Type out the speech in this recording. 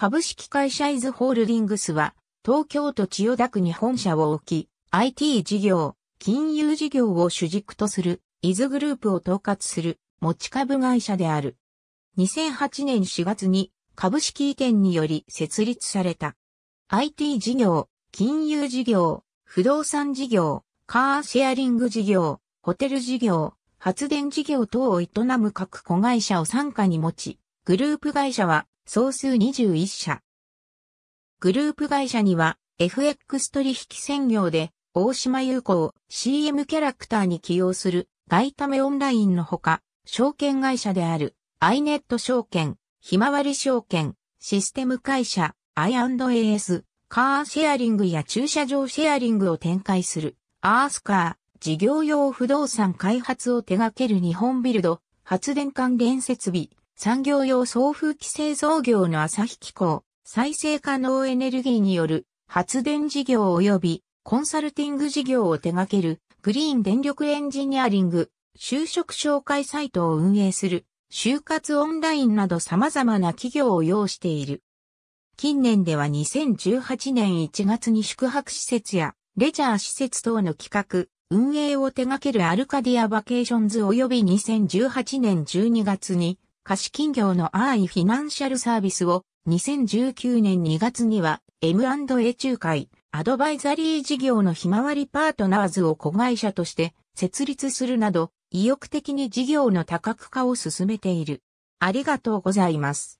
株式会社イズホールディングスは、東京都千代田区に本社を置き、IT 事業、金融事業を主軸とする、イズグループを統括する、持ち株会社である。2008年4月に、株式移転により設立された。IT 事業、金融事業、不動産事業、カーシェアリング事業、ホテル事業、発電事業等を営む各子会社を参加に持ち、グループ会社は総数21社。グループ会社には FX 取引専業で大島優子を CM キャラクターに起用する外為オンラインのほか、証券会社であるアイネット証券、ひまわり証券、システム会社、I&AS、カーシェアリングや駐車場シェアリングを展開するアースカー、事業用不動産開発を手掛ける日本ビルド、発電関連設備、産業用送風機製造業の朝日機構、再生可能エネルギーによる発電事業及びコンサルティング事業を手掛けるグリーン電力エンジニアリング、就職紹介サイトを運営する、就活オンラインなど様々な企業を要している。近年では2018年1月に宿泊施設やレジャー施設等の企画、運営を手掛けるアルカディアバケーションズ及び2018年12月に貸金業のアーイフィナンシャルサービスを2019年2月には M&A 仲介、アドバイザリー事業のひまわりパートナーズを子会社として設立するなど意欲的に事業の多角化を進めている。ありがとうございます。